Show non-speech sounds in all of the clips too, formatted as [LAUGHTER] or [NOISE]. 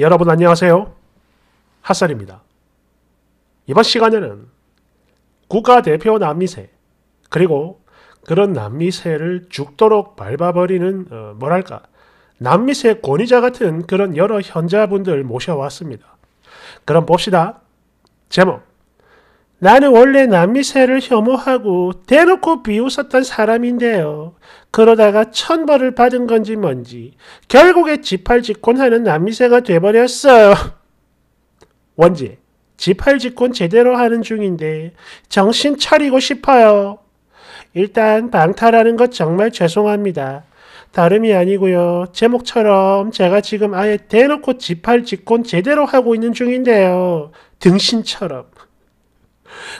여러분 안녕하세요. 핫살입니다. 이번 시간에는 국가대표 남미세 그리고 그런 남미세를 죽도록 밟아버리는 어, 뭐랄까 남미세 권위자 같은 그런 여러 현자분들 모셔왔습니다. 그럼 봅시다. 제목 나는 원래 남미세를 혐오하고 대놓고 비웃었던 사람인데요. 그러다가 천벌을 받은 건지 뭔지 결국에 지팔직권하는남미세가 돼버렸어요. [LAUGHS] 원지, 지팔직권 제대로 하는 중인데 정신 차리고 싶어요. 일단 방탈하는 것 정말 죄송합니다. 다름이 아니고요. 제목처럼 제가 지금 아예 대놓고 지팔직권 제대로 하고 있는 중인데요. 등신처럼.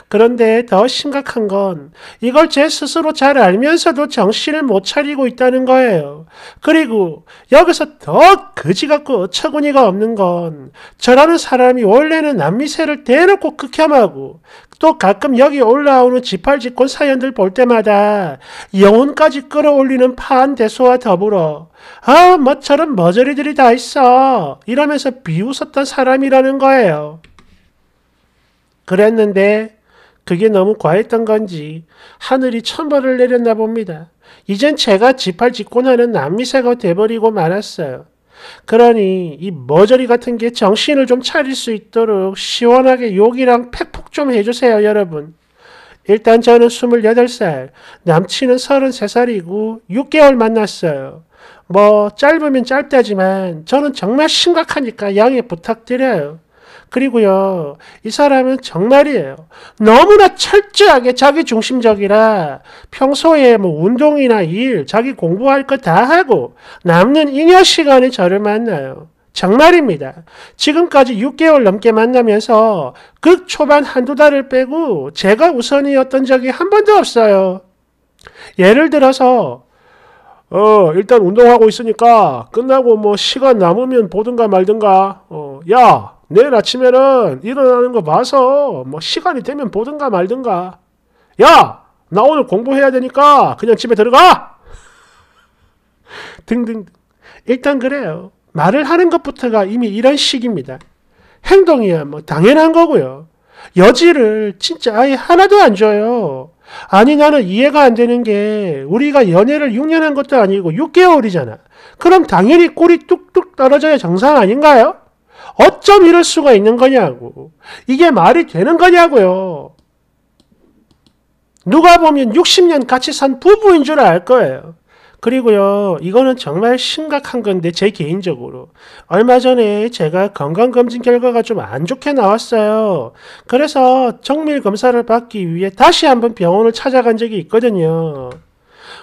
그런데 더 심각한 건 이걸 제 스스로 잘 알면서도 정신을 못 차리고 있다는 거예요. 그리고 여기서 더 거지 같고 어처구니가 없는 건 저라는 사람이 원래는 남미새를 대놓고 극혐하고 또 가끔 여기 올라오는 지팔집권 사연들 볼 때마다 영혼까지 끌어올리는 파한 대소와 더불어 아, 뭐처럼 머저리들이 다 있어. 이러면서 비웃었던 사람이라는 거예요. 그랬는데 그게 너무 과했던 건지 하늘이 천벌을 내렸나 봅니다. 이젠 제가 지팔짓고나는 남미새가 돼버리고 말았어요. 그러니 이 머저리 같은 게 정신을 좀 차릴 수 있도록 시원하게 욕이랑 팩폭 좀 해주세요, 여러분. 일단 저는 28살, 남친은 33살이고 6개월 만났어요. 뭐 짧으면 짧다지만 저는 정말 심각하니까 양해 부탁드려요. 그리고요, 이 사람은 정말이에요. 너무나 철저하게 자기 중심적이라 평소에 뭐 운동이나 일, 자기 공부할 거 다 하고 남는 잉여 시간에 저를 만나요. 정말입니다. 지금까지 6개월 넘게 만나면서 극 그 초반 한두 달을 빼고 제가 우선이었던 적이 한 번도 없어요. 예를 들어서 어, 일단 운동하고 있으니까 끝나고 뭐 시간 남으면 보든가 말든가. 어, 야, 내일 아침에는 일어나는 거 봐서 뭐 시간이 되면 보든가 말든가. 야! 나 오늘 공부해야 되니까 그냥 집에 들어가! [LAUGHS] 등등. 일단 그래요. 말을 하는 것부터가 이미 이런 식입니다. 행동이야 뭐 당연한 거고요. 여지를 진짜 아예 하나도 안 줘요. 아니 나는 이해가 안 되는 게 우리가 연애를 6년 한 것도 아니고 6개월이잖아. 그럼 당연히 꼴이 뚝뚝 떨어져야 정상 아닌가요? 어쩜 이럴 수가 있는 거냐고. 이게 말이 되는 거냐고요. 누가 보면 60년 같이 산 부부인 줄 알 거예요. 그리고요, 이거는 정말 심각한 건데, 제 개인적으로. 얼마 전에 제가 건강검진 결과가 좀 안 좋게 나왔어요. 그래서 정밀 검사를 받기 위해 다시 한번 병원을 찾아간 적이 있거든요.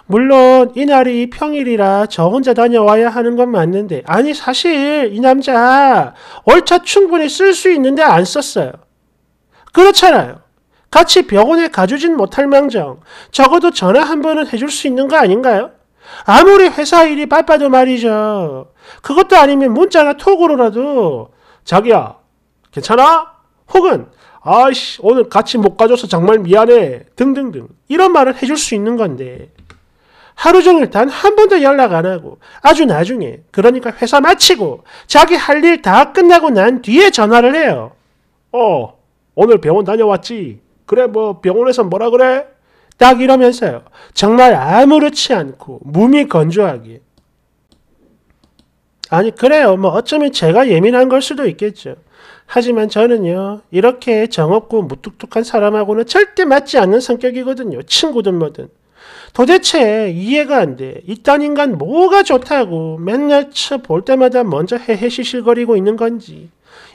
물론 이날이 평일이라 저 혼자 다녀와야 하는 건 맞는데 아니 사실 이 남자 얼차 충분히 쓸 수 있는데 안 썼어요. 그렇잖아요. 같이 병원에 가주진 못할 망정 적어도 전화 한 번은 해줄 수 있는 거 아닌가요? 아무리 회사 일이 바빠도 말이죠. 그것도 아니면 문자나 톡으로라도 자기야 괜찮아? 혹은 아이씨 오늘 같이 못 가줘서 정말 미안해 등등등 이런 말을 해줄 수 있는 건데 하루 종일 단 한 번도 연락 안 하고 아주 나중에 그러니까 회사 마치고 자기 할 일 다 끝나고 난 뒤에 전화를 해요. 어 오늘 병원 다녀왔지? 그래 뭐 병원에서 뭐라 그래? 딱 이러면서요. 정말 아무렇지 않고 몸이 건조하게. 아니 그래요. 뭐 어쩌면 제가 예민한 걸 수도 있겠죠. 하지만 저는요. 이렇게 정없고 무뚝뚝한 사람하고는 절대 맞지 않는 성격이거든요. 친구든 뭐든. 도대체 이해가 안 돼. 이딴 인간 뭐가 좋다고 맨날 쳐 볼 때마다 먼저 헤헤시실거리고 있는 건지.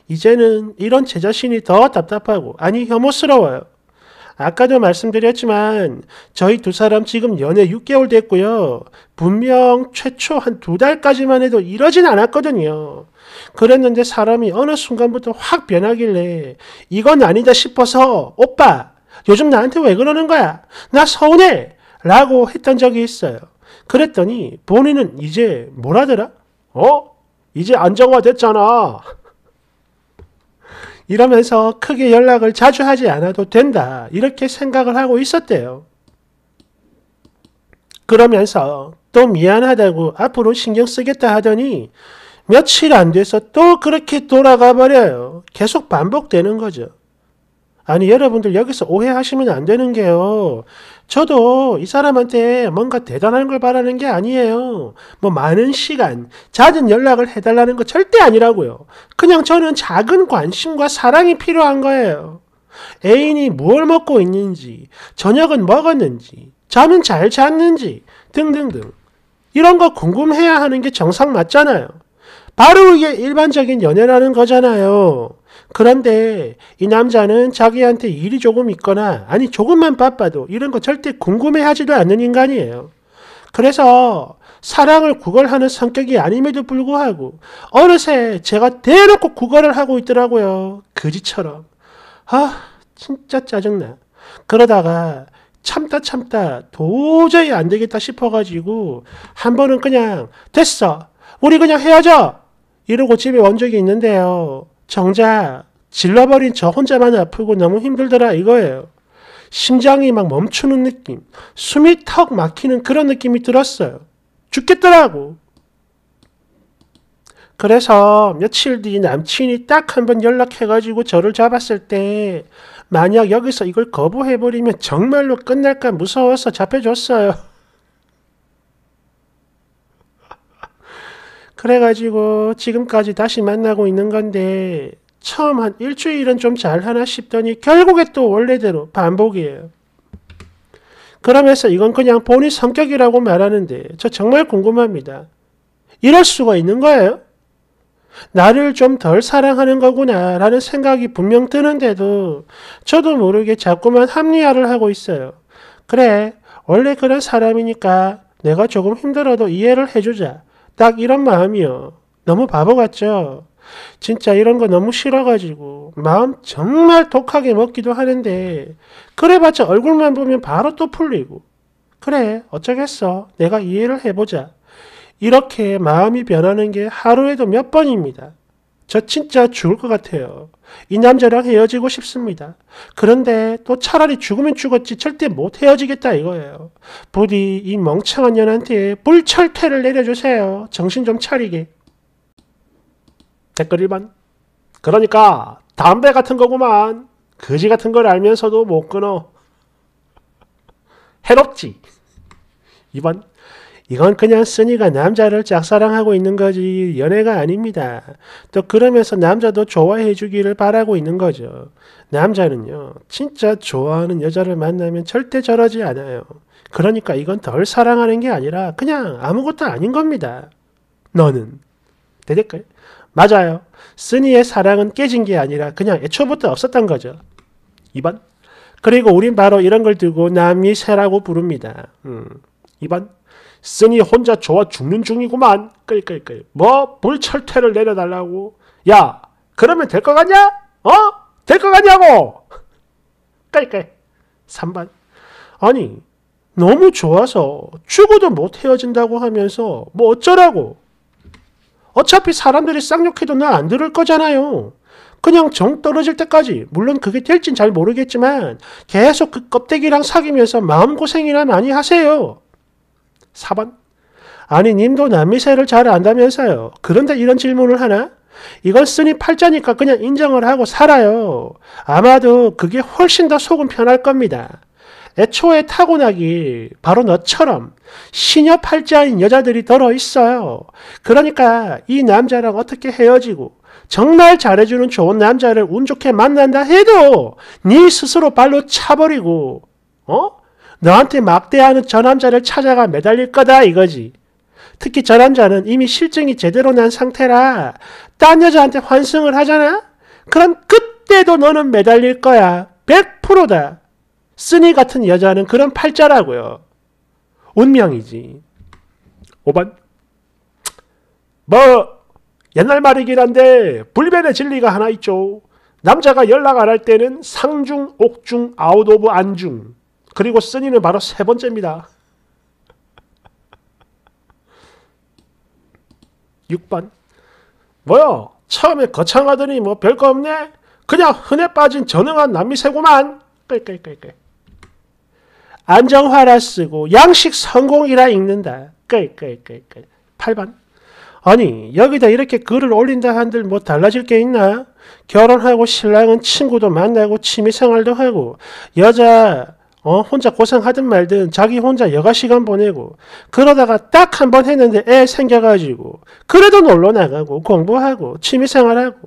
이제는 이런 제 자신이 더 답답하고 아니 혐오스러워요. 아까도 말씀드렸지만 저희 두 사람 지금 연애 6개월 됐고요. 분명 최초 한 두 달까지만 해도 이러진 않았거든요. 그랬는데 사람이 어느 순간부터 확 변하길래 이건 아니다 싶어서 오빠 요즘 나한테 왜 그러는 거야? 나 서운해. 라고 했던 적이 있어요. 그랬더니 본인은 이제 뭐라더라? 어? 이제 안정화 됐잖아. [LAUGHS] 이러면서 크게 연락을 자주 하지 않아도 된다. 이렇게 생각을 하고 있었대요. 그러면서 또 미안하다고 앞으로 신경 쓰겠다 하더니 며칠 안 돼서 또 그렇게 돌아가 버려요. 계속 반복되는 거죠. 아니 여러분들 여기서 오해하시면 안 되는 게요. 저도 이 사람한테 뭔가 대단한 걸 바라는 게 아니에요. 뭐 많은 시간, 잦은 연락을 해달라는 거 절대 아니라고요. 그냥 저는 작은 관심과 사랑이 필요한 거예요. 애인이 뭘 먹고 있는지, 저녁은 먹었는지, 잠은 잘 잤는지 등등등 이런 거 궁금해야 하는 게 정상 맞잖아요. 바로 이게 일반적인 연애라는 거잖아요. 그런데 이 남자는 자기한테 일이 조금 있거나 아니 조금만 바빠도 이런 거 절대 궁금해하지도 않는 인간이에요. 그래서 사랑을 구걸하는 성격이 아님에도 불구하고 어느새 제가 대놓고 구걸을 하고 있더라고요. 그지처럼. 아 진짜 짜증나. 그러다가 참다 참다 도저히 안 되겠다 싶어가지고 한 번은 그냥 됐어. 우리 그냥 헤어져. 이러고 집에 온 적이 있는데요. 정작 질러버린 저 혼자만 아프고 너무 힘들더라 이거예요. 심장이 막 멈추는 느낌, 숨이 턱 막히는 그런 느낌이 들었어요. 죽겠더라고. 그래서 며칠 뒤 남친이 딱 한 번 연락해가지고 저를 잡았을 때 만약 여기서 이걸 거부해버리면 정말로 끝날까 무서워서 잡혀줬어요. 그래가지고 지금까지 다시 만나고 있는 건데 처음 한 일주일은 좀 잘하나 싶더니 결국에 또 원래대로 반복이에요. 그러면서 이건 그냥 본인 성격이라고 말하는데 저 정말 궁금합니다. 이럴 수가 있는 거예요? 나를 좀 덜 사랑하는 거구나 라는 생각이 분명 드는데도 저도 모르게 자꾸만 합리화를 하고 있어요. 그래, 원래 그런 사람이니까 내가 조금 힘들어도 이해를 해주자. 딱 이런 마음이요. 너무 바보 같죠? 진짜 이런 거 너무 싫어가지고 마음 정말 독하게 먹기도 하는데 그래봤자 얼굴만 보면 바로 또 풀리고 그래 어쩌겠어 내가 이해를 해보자 이렇게 마음이 변하는 게 하루에도 몇 번입니다. 저 진짜 죽을 것 같아요. 이 남자랑 헤어지고 싶습니다. 그런데 또 차라리 죽으면 죽었지 절대 못 헤어지겠다 이거예요. 부디 이 멍청한 년한테 불철퇴를 내려주세요. 정신 좀 차리게. 댓글 1번. 그러니까 담배 같은 거구만. 거지 같은 걸 알면서도 못 끊어. [LAUGHS] 해롭지. 2번. 이건 그냥 쓰니가 남자를 짝사랑하고 있는 거지 연애가 아닙니다. 또 그러면서 남자도 좋아해 주기를 바라고 있는 거죠. 남자는요. 진짜 좋아하는 여자를 만나면 절대 저러지 않아요. 그러니까 이건 덜 사랑하는 게 아니라 그냥 아무것도 아닌 겁니다. 너는 되될까요? 맞아요. 쓰니의 사랑은 깨진 게 아니라 그냥 애초부터 없었던 거죠. 2번. 그리고 우린 바로 이런 걸 들고 남이 새라고 부릅니다. 음. 2번. 쓰니 혼자 좋아 죽는 중이구만. 끌끌끌. 뭐 불철퇴를 내려달라고. 야 그러면 될 것 같냐? 어? 될 것 같냐고. 끌끌. [LAUGHS] 3번. 아니 너무 좋아서 죽어도 못 헤어진다고 하면서 뭐 어쩌라고. 어차피 사람들이 쌍욕해도 나 안 들을 거잖아요. 그냥 정 떨어질 때까지 물론 그게 될진 잘 모르겠지만 계속 그 껍데기랑 사귀면서 마음고생이나 많이 하세요. 4번. 아니 님도 남미세를 잘 안다면서요. 그런데 이런 질문을 하나? 이건 쓰니 팔자니까 그냥 인정을 하고 살아요. 아마도 그게 훨씬 더 속은 편할 겁니다. 애초에 타고나기 바로 너처럼 신여 팔자인 여자들이 더러 있어요. 그러니까 이 남자랑 어떻게 헤어지고 정말 잘해주는 좋은 남자를 운 좋게 만난다 해도 네 스스로 발로 차버리고 어? 너한테 막대하는 저 남자를 찾아가 매달릴 거다 이거지. 특히 저 남자는 이미 실증이 제대로 난 상태라 딴 여자한테 환승을 하잖아? 그럼 그때도 너는 매달릴 거야. 100%다. 쓰니 같은 여자는 그런 팔자라고요. 운명이지. 5번. 뭐 옛날 말이긴 한데 불변의 진리가 하나 있죠. 남자가 연락 안 할 때는 상중, 옥중, 아웃 오브 안중. 그리고 쓰니는 바로 세 번째입니다. 6번. 뭐요? 처음에 거창하더니 뭐 별거 없네? 그냥 흔해 빠진 전능한 남미새구만. 끌끌끌끌. 안정화라 쓰고 양식 성공이라 읽는다. 끌끌끌끌. 8번. 아니 여기다 이렇게 글을 올린다 한들 뭐 달라질 게 있나? 결혼하고 신랑은 친구도 만나고 취미생활도 하고 여자 어, 혼자 고생하든 말든 자기 혼자 여가 시간 보내고 그러다가 딱 한 번 했는데 애 생겨가지고 그래도 놀러 나가고 공부하고 취미생활하고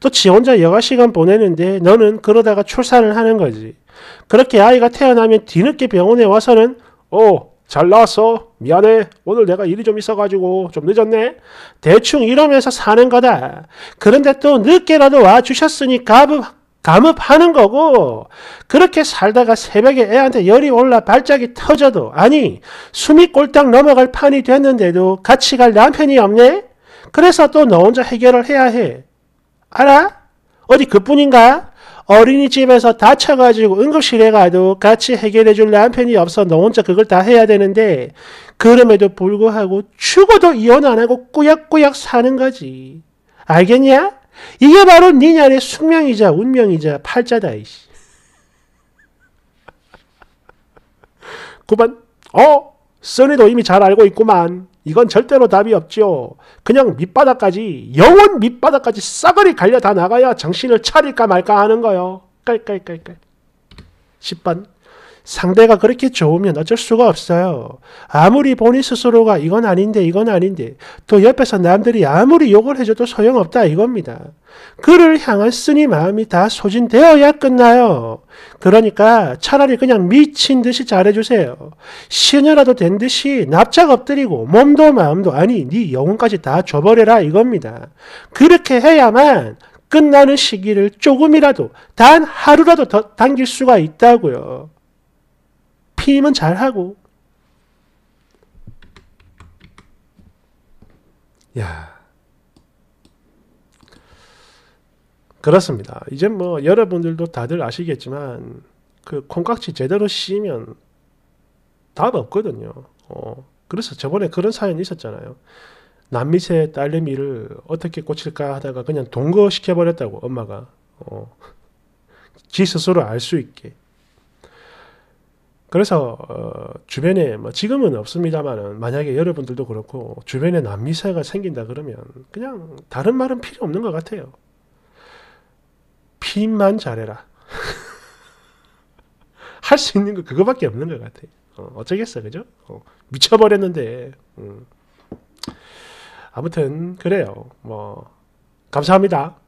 또 지 혼자 여가 시간 보내는데 너는 그러다가 출산을 하는 거지. 그렇게 아이가 태어나면 뒤늦게 병원에 와서는 오, 어, 잘 나왔어. 미안해. 오늘 내가 일이 좀 있어가지고 좀 늦었네. 대충 이러면서 사는 거다. 그런데 또 늦게라도 와주셨으니 가 감업하는 거고 그렇게 살다가 새벽에 애한테 열이 올라 발작이 터져도 아니 숨이 꼴딱 넘어갈 판이 됐는데도 같이 갈 남편이 없네? 그래서 또 너 혼자 해결을 해야 해. 알아? 어디 그뿐인가? 어린이집에서 다쳐가지고 응급실에 가도 같이 해결해줄 남편이 없어 너 혼자 그걸 다 해야 되는데 그럼에도 불구하고 죽어도 이혼 안 하고 꾸역꾸역 사는 거지. 알겠냐? 이게 바로 니냐의 숙명이자 운명이자 팔자다. 이씨. 그만 어? 써니도 이미 잘 알고 있구만. 이건 절대로 답이 없지 그냥 밑바닥까지 영혼 밑바닥까지 싸그리 갈려 다 나가야 정신을 차릴까 말까 하는 거요. 깔깔깔깔. 10번 상대가 그렇게 좋으면 어쩔 수가 없어요. 아무리 본인 스스로가 이건 아닌데 이건 아닌데 또 옆에서 남들이 아무리 욕을 해줘도 소용없다 이겁니다. 그를 향한 쓰니 마음이 다 소진되어야 끝나요. 그러니까 차라리 그냥 미친 듯이 잘해주세요. 신여라도 된 듯이 납작 엎드리고 몸도 마음도 아니 네 영혼까지 다 줘버려라 이겁니다. 그렇게 해야만 끝나는 시기를 조금이라도 단 하루라도 더 당길 수가 있다고요. 피임은 잘하고 야 그렇습니다. 이제 뭐 여러분들도 다들 아시겠지만 그 콩깍지 제대로 씌면 답 없거든요. 어, 그래서 저번에 그런 사연이 있었잖아요. 남미세 딸내미를 어떻게 고칠까 하다가 그냥 동거시켜버렸다고 엄마가 어, 지 스스로 알 수 있게 그래서 어, 주변에 뭐 지금은 없습니다만은 만약에 여러분들도 그렇고 주변에 남미사가 회 생긴다 그러면 그냥 다른 말은 필요 없는 것 같아요. 피만 잘해라. [LAUGHS] 할 수 있는 거 그거밖에 없는 것 같아요. 어, 쩌겠어 그죠? 어, 미쳐버렸는데. 음. 아무튼 그래요. 뭐 감사합니다.